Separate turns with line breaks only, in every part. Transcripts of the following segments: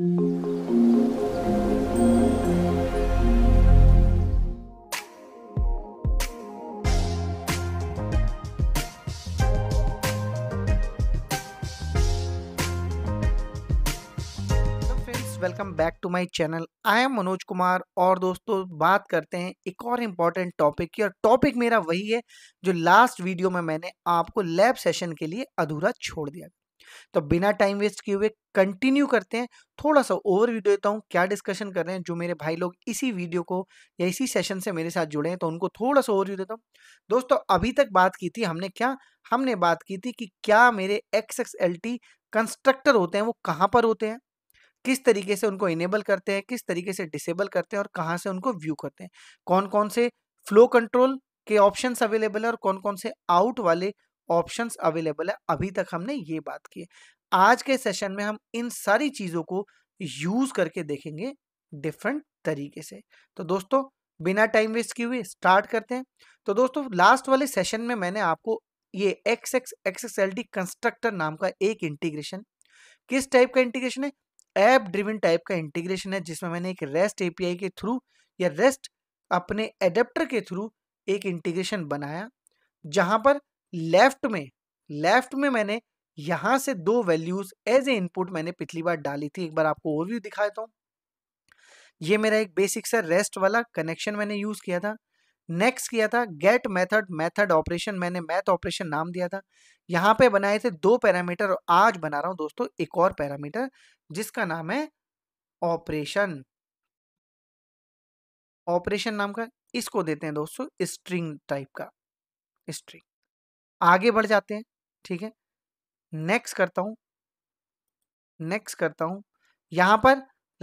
welcome back to my channel I am Manoj Kumar और दोस्तों बात करते हैं एक और इम्पॉर्टेंट टॉपिक की और टॉपिक मेरा वही है जो लास्ट वीडियो में मैंने आपको लैब सेशन के लिए अधूरा छोड़ दिया तो बिना टाइम वेस्ट किए हुए कंटिन्यू करते हैं थोड़ा सा ओवरव्यू देता हूँ क्या डिस्कशन कर रहे हैं जो मेरे भाई लोग इसी वीडियो को या इसी सेशन से मेरे साथ जुड़े हैं तो उनको थोड़ा सा ओवरव्यू देता हूँ दोस्तों अभी तक बात की थी हमने क्या हमने बात की थी कि क्या मेरे X X L T constructor होते हैं वो कहाँ पर होते हैं किस तरीके से उनको इनेबल करते हैं किस तरीके से डिसेबल करते हैं और कहाँ से उनको व्यू करते हैं कौन कौन से फ्लो कंट्रोल के ऑप्शंस अवेलेबल है और कौन कौन से आउट वाले ऑप्शंस अवेलेबल है अभी तक हमने ये बात की आज के सेशन में हम इन सारी चीज़ों को यूज़ करके देखेंगे डिफरेंट तरीके से तो दोस्तों बिना टाइम वेस्ट किए हुए स्टार्ट करते हैं तो दोस्तों लास्ट वाले सेशन में मैंने आपको ये X X X X L T constructor नाम का एक इंटीग्रेशन किस टाइप का इंटीग्रेशन है ऐप ड्रिवन टाइप का इंटीग्रेशन है जिसमें मैंने एक रेस्ट एपीआई के थ्रू या रेस्ट अपने एडेप्टर के थ्रू एक इंटीग्रेशन बनाया जहां पर लेफ्ट में लेफ्ट में मैंने यहां से दो वैल्यूज एज ए इनपुट मैंने पिछली बार डाली थी एक बार आपको ओवरव्यू दिखा देता तो ये मेरा एक बेसिक सा रेस्ट वाला कनेक्शन मैंने यूज़ किया था नेक्स्ट किया था गेट मेथड मेथड ऑपरेशन मैंने मैथ ऑपरेशन नाम दिया था यहाँ पे बनाए थे दो पैरामीटर आज बना रहा हूं दोस्तों एक और पैरामीटर जिसका नाम है ऑपरेशन ऑपरेशन नाम का इसको देते हैं दोस्तों स्ट्रिंग टाइप का स्ट्रिंग आगे बढ़ जाते हैं ठीक है नेक्स्ट करता हूँ नेक्स्ट करता हूँ यहाँ पर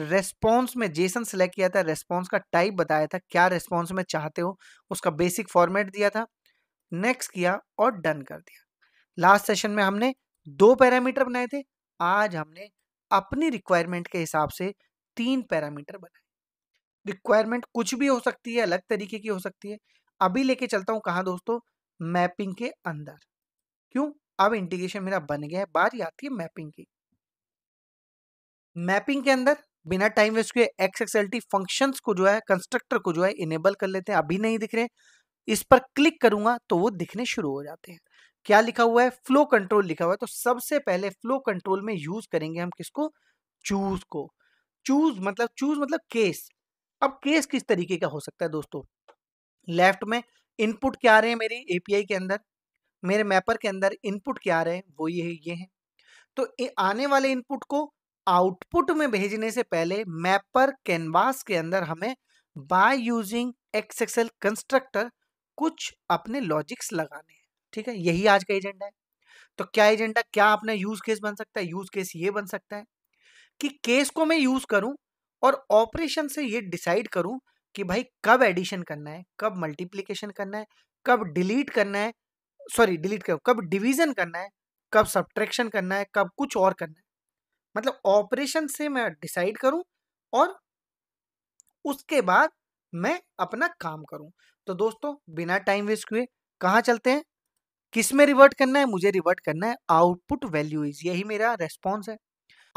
रेस्पॉन्स में जेसन सेलेक्ट किया था रेस्पॉन्स का टाइप बताया था क्या रेस्पॉन्स में चाहते हो उसका बेसिक फॉर्मेट दिया था नेक्स्ट किया और डन कर दिया लास्ट सेशन में हमने दो पैरामीटर बनाए थे आज हमने अपनी रिक्वायरमेंट के हिसाब से तीन पैरामीटर बनाए रिक्वायरमेंट कुछ भी हो सकती है अलग तरीके की हो सकती है अभी लेके चलता हूँ कहाँ दोस्तों मैपिंग के अंदर क्यों अब इंटीग्रेशन मेरा बन गया है बारी आती है मैपिंग की मैपिंग के अंदर बिना टाइम वेस्ट किए X X L T function को जो है कंस्ट्रक्टर को जो है इनेबल कर लेते हैं अभी नहीं दिख रहे इस पर क्लिक करूंगा तो वो दिखने शुरू हो जाते हैं क्या लिखा हुआ है फ्लो कंट्रोल लिखा हुआ है तो सबसे पहले फ्लो कंट्रोल में यूज करेंगे हम किसको चूज को चूज मतलब चूज मतलब केस अब केस किस तरीके का हो सकता है दोस्तों लेफ्ट में इनपुट क्या रहे हैं मेरी एपीआई के अंदर मेरे मैपर के अंदर इनपुट क्या रहे हैं वो ये ये हैं तो आने वाले इनपुट को आउटपुट में भेजने से पहले मैपर कैनवास के अंदर हमें बाय यूजिंग एक्स कंस्ट्रक्टर कुछ अपने लॉजिक्स लगाने हैं ठीक है यही आज का एजेंडा है तो क्या एजेंडा क्या अपना यूज केस बन सकता है यूज केस ये बन सकता है कि केस को मैं यूज करूं और ऑपरेशन से ये डिसाइड करूं कि भाई कब एडिशन करना है कब मल्टीप्लीकेशन करना है कब डिलीट करना है सॉरी डिलीट कर कब डिवीजन करना है कब सब्ट्रैक्शन करना है कब कुछ और करना है मतलब ऑपरेशन से मैं डिसाइड करूं और उसके बाद मैं अपना काम करूं तो दोस्तों बिना टाइम वेस्ट हुए कहाँ चलते हैं किस में रिवर्ट करना है मुझे रिवर्ट करना है आउटपुट वैल्यू इज यही मेरा रेस्पॉन्स है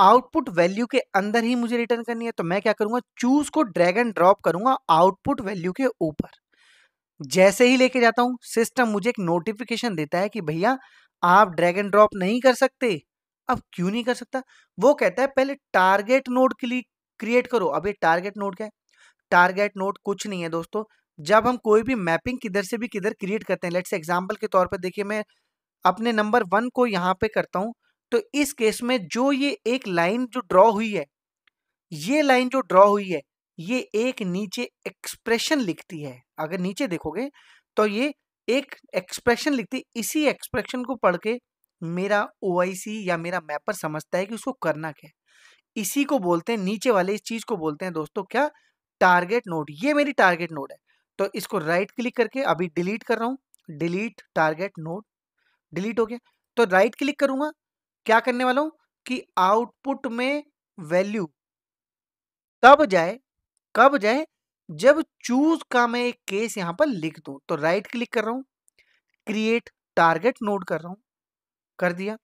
आउटपुट वैल्यू के अंदर ही मुझे रिटर्न करनी है तो मैं क्या करूंगा चूज को ड्रैग एंड ड्रॉप करूंगा आउटपुट वैल्यू के ऊपर जैसे ही लेके जाता हूं सिस्टम मुझे एक नोटिफिकेशन देता है कि भैया आप ड्रैग एंड ड्रॉप नहीं कर सकते अब क्यों नहीं कर सकता वो कहता है पहले टारगेट नोट के लिए क्रिएट करो अब ये टारगेट नोट क्या है टारगेट नोट कुछ नहीं है दोस्तों जब हम कोई भी मैपिंग किधर से भी किधर क्रिएट करते हैं लेट्स एग्जाम्पल के तौर पर देखिए मैं अपने नंबर वन को यहाँ पे करता हूँ तो इस केस में जो ये एक लाइन जो ड्रॉ हुई है ये लाइन जो ड्रॉ हुई है ये एक नीचे एक्सप्रेशन लिखती है अगर नीचे देखोगे तो ये एक एक्सप्रेशन लिखती है इसी एक्सप्रेशन को पढ़ के मेरा ओ या मेरा मैपर समझता है कि उसको करना क्या है इसी को बोलते हैं नीचे वाले इस चीज़ को बोलते हैं दोस्तों क्या टारगेट नोड ये मेरी टारगेट नोड है तो इसको राइट क्लिक करके अभी डिलीट कर रहा हूँ डिलीट टारगेट नोड डिलीट हो गया तो राइट क्लिक करूंगा क्या करने वाला हूं कि आउटपुट में वैल्यू तब जाए कब जाए जब चूज का मैं एक केस यहां पर लिख दू तो राइट क्लिक कर रहा हूं क्रिएट टारगेट नोट कर रहा हूं कर दिया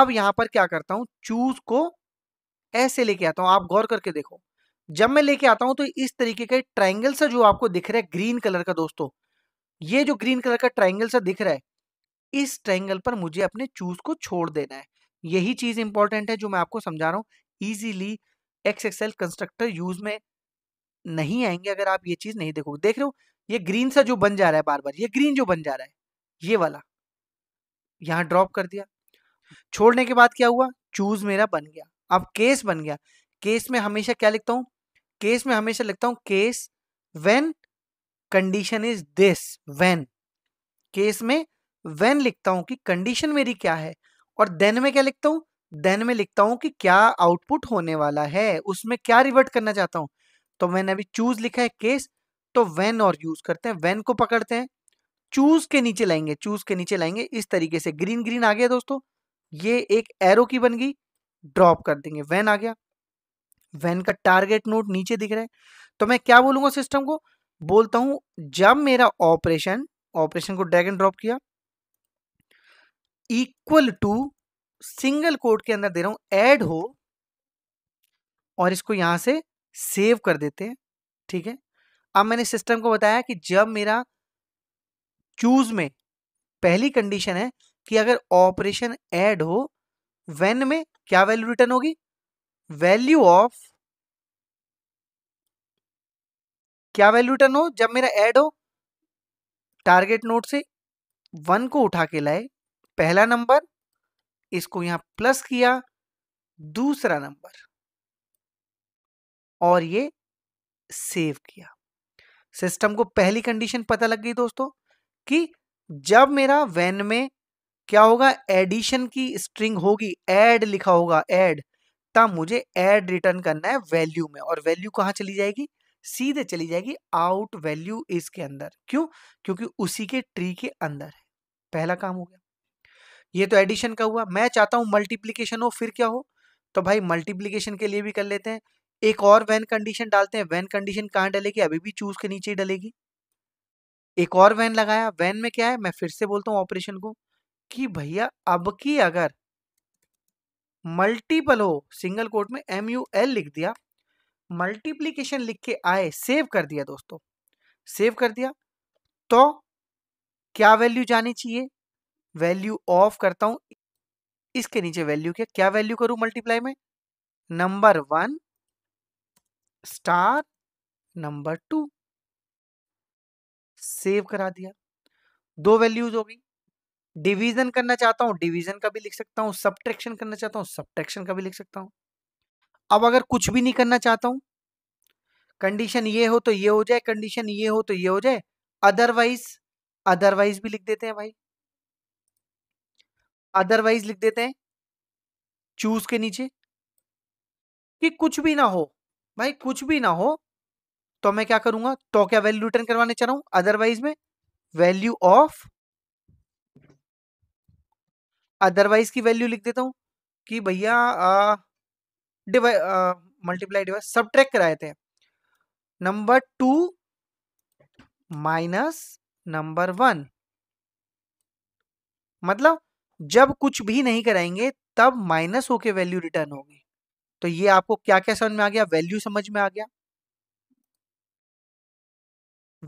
अब यहां पर क्या करता हूं चूज को ऐसे लेके आता हूं आप गौर करके देखो जब मैं लेके आता हूं तो इस तरीके का ट्राइंगल सा जो आपको दिख रहा है ग्रीन कलर का दोस्तों ये जो ग्रीन कलर का ट्राइंगल सा दिख रहा है इस ट्राइंगल पर मुझे अपने चूज को छोड़ देना है यही चीज़ इंपॉर्टेंट है जो मैं आपको समझा रहा हूँ easily X XL constructor use में नहीं आएंगे अगर आप ये चीज़ नहीं देखोगे देख रहे हो ये ग्रीन सा जो बन जा रहा है बार बार ये ग्रीन जो बन जा रहा है ये वाला यहाँ ड्रॉप कर दिया छोड़ने के बाद क्या हुआ चूज मेरा बन गया अब केस बन गया केस में हमेशा क्या लिखता हूं केस में हमेशा लिखता हूं case when condition is this when case में वेन लिखता हूं कि कंडीशन मेरी क्या है और देन में क्या लिखता हूँ देन में लिखता हूं कि क्या आउटपुट होने वाला है उसमें क्या रिवर्ट करना चाहता हूं तो मैंने अभी चूज लिखा है केस तो वेन और यूज करते हैं वेन को पकड़ते हैं चूज के नीचे लाएंगे चूज के नीचे लाएंगे इस तरीके से ग्रीन ग्रीन आ गया दोस्तों ये एक एरो की बन गई ड्रॉप कर देंगे वैन आ गया वैन का टारगेट नोट नीचे दिख रहा है तो मैं क्या बोलूंगा सिस्टम को बोलता हूं जब मेरा ऑपरेशन ऑपरेशन को ड्रैग एंड ड्रॉप किया इक्वल टू सिंगल कोड के अंदर दे रहा हूं ऐड हो और इसको यहां से सेव कर देते हैं ठीक है अब मैंने सिस्टम को बताया कि जब मेरा चूज में पहली कंडीशन है कि अगर ऑपरेशन ऐड हो वेन में क्या वैल्यू रिटर्न होगी वैल्यू ऑफ क्या वैल्यू रिटर्न हो जब मेरा ऐड हो टारगेट नोट से वन को उठा के लाए पहला नंबर इसको यहां प्लस किया दूसरा नंबर और ये सेव किया सिस्टम को पहली कंडीशन पता लग गई दोस्तों कि जब मेरा वैन में क्या होगा एडिशन की स्ट्रिंग होगी एड लिखा होगा एड तब मुझे एड रिटर्न करना है वैल्यू में और वैल्यू कहां चली जाएगी सीधे चली जाएगी आउट वैल्यू इसके अंदर क्यों क्योंकि उसी के ट्री के अंदर है पहला काम हो गया ये तो एडिशन का हुआ मैं चाहता हूँ मल्टीप्लीकेशन हो फिर क्या हो तो भाई मल्टीप्लीकेशन के लिए भी कर लेते हैं एक और वैन कंडीशन डालते हैं वैन कंडीशन कहाँ डलेगी अभी भी चूज के नीचे ही डलेगी एक और वैन लगाया वैन में क्या है मैं फिर से बोलता हूँ ऑपरेशन को कि भैया अब की अगर मल्टीपल हो सिंगल कोट में एम यू एल लिख दिया मल्टीप्लीकेशन लिख के आए सेव कर दिया दोस्तों सेव कर दिया तो क्या वैल्यू जानी चाहिए वैल्यू ऑफ करता हूं इसके नीचे वैल्यू क्या क्या वैल्यू करूं मल्टीप्लाई में number one star number two save करा दिया दो वैल्यूज हो गई डिवीजन करना चाहता हूं डिवीजन का भी लिख सकता हूं सब्ट्रैक्शन करना चाहता हूं सब्ट्रैक्शन का भी लिख सकता हूं अब अगर कुछ भी नहीं करना चाहता हूं कंडीशन ये हो तो ये हो जाए कंडीशन ये हो तो ये हो जाए अदरवाइज अदरवाइज भी लिख देते हैं भाई अदरवाइज लिख देते हैं चूज के नीचे कि कुछ भी ना हो भाई कुछ भी ना हो तो मैं क्या करूंगा तो क्या वैल्यू रिटर्न करवाने चाह रहा हूं अदरवाइज में वैल्यू ऑफ अदरवाइज की वैल्यू लिख देता हूं कि भैया divide multiply divide subtract कराए थे number two minus number one मतलब जब कुछ भी नहीं कराएंगे तब माइनस होके वैल्यू रिटर्न होगी तो ये आपको क्या क्या समझ में आ गया वैल्यू समझ में आ गया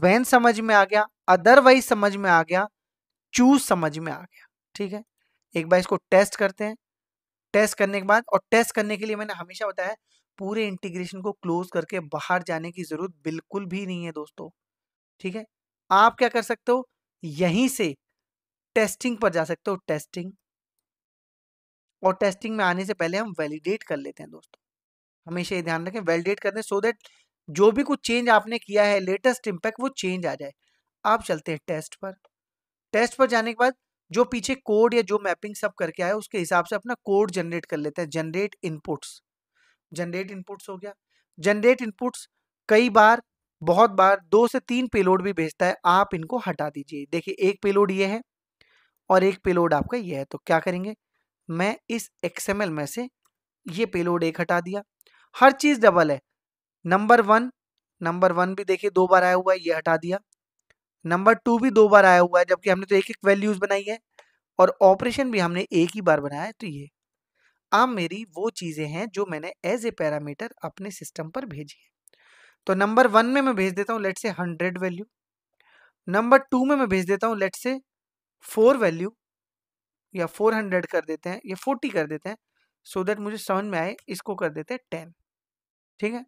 वैन समझ में आ गया अदरवाइज समझ में आ गया चूज समझ में आ गया ठीक है एक बार इसको टेस्ट करते हैं टेस्ट करने के बाद और टेस्ट करने के लिए मैंने हमेशा बताया पूरे इंटीग्रेशन को क्लोज करके बाहर जाने की जरूरत बिल्कुल भी नहीं है दोस्तों ठीक है आप क्या कर सकते हो यहीं से टेस्टिंग पर जा सकते हो टेस्टिंग और टेस्टिंग में आने से पहले हम वैलिडेट कर लेते हैं दोस्तों हमेशा ये ध्यान रखें वैलिडेट कर दें सो देट जो भी कुछ चेंज आपने किया है लेटेस्ट इम्पैक्ट वो चेंज आ जाए आप चलते हैं टेस्ट पर टेस्ट पर जाने के बाद जो पीछे कोड या जो मैपिंग सब करके आया उसके हिसाब से अपना कोड जनरेट कर लेते हैं जनरेट इनपुट्स जनरेट इनपुट्स हो गया जनरेट इनपुट्स कई बार बहुत बार दो से तीन पेलोड भी भेजता है आप इनको हटा दीजिए देखिए एक पेलोड ये है और एक पेलोड आपका ये है तो क्या करेंगे मैं इस एक्सएमएल में से ये पेलोड एक हटा दिया हर चीज़ डबल है नंबर वन नंबर वन भी देखिए दो बार आया हुआ है ये हटा दिया नंबर टू भी दो बार आया हुआ है जबकि हमने तो एक एक वैल्यूज़ बनाई है और ऑपरेशन भी हमने एक ही बार बनाया है तो ये आम मेरी वो चीज़ें हैं जो मैंने एज ए पैरामीटर अपने सिस्टम पर भेजी है तो नंबर वन में मैं भेज देता हूँ लेट से हंड्रेड वैल्यू नंबर टू में मैं भेज देता हूँ लेट से फोर वैल्यू या फोर हंड्रेड कर देते हैं या फोर्टी कर देते हैं सो so दैट मुझे समझ में आए इसको कर देते हैं टेन ठीक है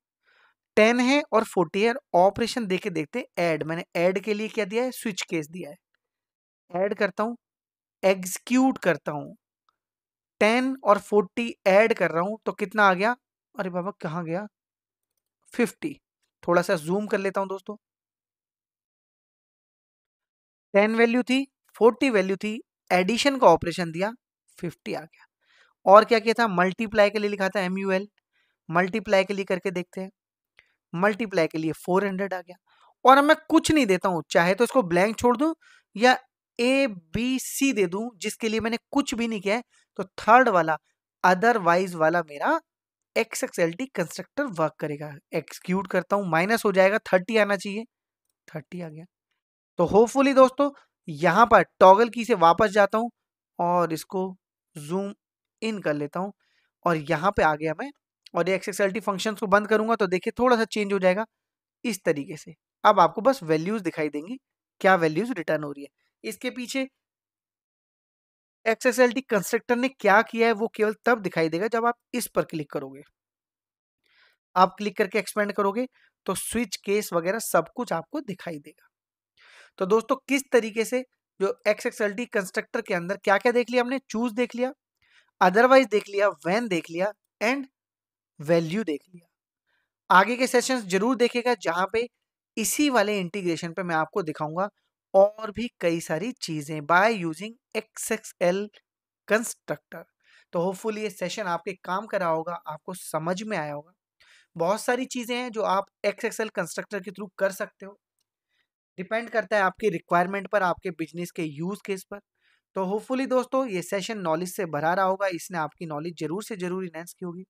टेन है और फोर्टी है ऑपरेशन दे के देखते एड ऐड मैंने ऐड के लिए क्या दिया है स्विच केस दिया है ऐड करता हूँ एग्जीक्यूट करता हूँ टेन और फोर्टी ऐड कर रहा हूँ तो कितना आ गया अरे बाबा कहाँ गया फिफ्टी थोड़ा सा जूम कर लेता हूँ दोस्तों टेन वैल्यू थी फोर्टी वैल्यू थी एडिशन का ऑपरेशन दिया फिफ्टी आ गया और क्या किया था मल्टीप्लाई के लिए लिखा था एम यू एल मल्टीप्लाई के लिए करके देखते हैं मल्टीप्लाई के लिए फोर हंड्रेड आ गया और अब मैं कुछ नहीं देता हूँ चाहे तो इसको ब्लैंक छोड़ दूँ या ए बी सी दे दूँ जिसके लिए मैंने कुछ भी नहीं किया है तो थर्ड वाला अदरवाइज वाला मेरा X X L T constructor work करेगा एक्सक्यूट करता हूँ माइनस हो जाएगा थर्टी आना चाहिए थर्टी आ गया तो होपफुली दोस्तों यहाँ पर टॉगल की से वापस जाता हूँ और इसको जूम इन कर लेता हूँ और यहाँ पे आ गया मैं और ये एक्सएक्सएलटी फंक्शन को बंद करूँगा तो देखिए थोड़ा सा चेंज हो जाएगा इस तरीके से अब आपको बस वैल्यूज़ दिखाई देंगी क्या वैल्यूज़ रिटर्न हो रही है इसके पीछे एक्सएसएलटी कंस्ट्रक्टर ने क्या किया है वो केवल तब दिखाई देगा जब आप इस पर क्लिक करोगे आप क्लिक करके एक्सपेंड करोगे तो स्विच केस वगैरह सब कुछ आपको दिखाई देगा तो दोस्तों किस तरीके से जो एक्स एक्सएल टी कंस्ट्रक्टर के अंदर क्या क्या देख लिया हमने चूज देख लिया अदरवाइज देख लिया वैन देख लिया एंड वैल्यू देख लिया आगे के सेशन जरूर देखेगा जहां पे इसी वाले इंटीग्रेशन पे मैं आपको दिखाऊंगा और भी कई सारी चीजें by using X X L constructor तो होपफुल ये सेशन आपके काम करा होगा आपको समझ में आया होगा बहुत सारी चीजें हैं जो आप एक्स एक्सएल कंस्ट्रक्टर के थ्रू कर सकते हो डिपेंड करता है आपकी रिक्वायरमेंट पर आपके बिजनेस के यूज़ केस पर तो होपफुली दोस्तों ये सेशन नॉलेज से भरा रहा होगा इसने आपकी नॉलेज जरूर से जरूर इनहेंस की होगी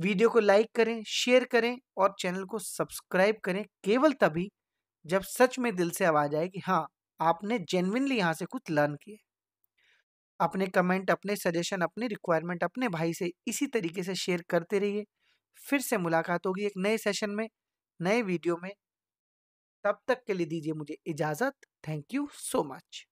वीडियो को लाइक करें शेयर करें और चैनल को सब्सक्राइब करें केवल तभी जब सच में दिल से आवाज़ आए कि हाँ आपने जेनविनली यहाँ से कुछ लर्न किया अपने कमेंट अपने सजेशन अपने रिक्वायरमेंट अपने भाई से इसी तरीके से शेयर करते रहिए फिर से मुलाकात होगी एक नए सेशन में नए वीडियो में तब तक के लिए दीजिए मुझे इजाज़त थैंक यू सो मच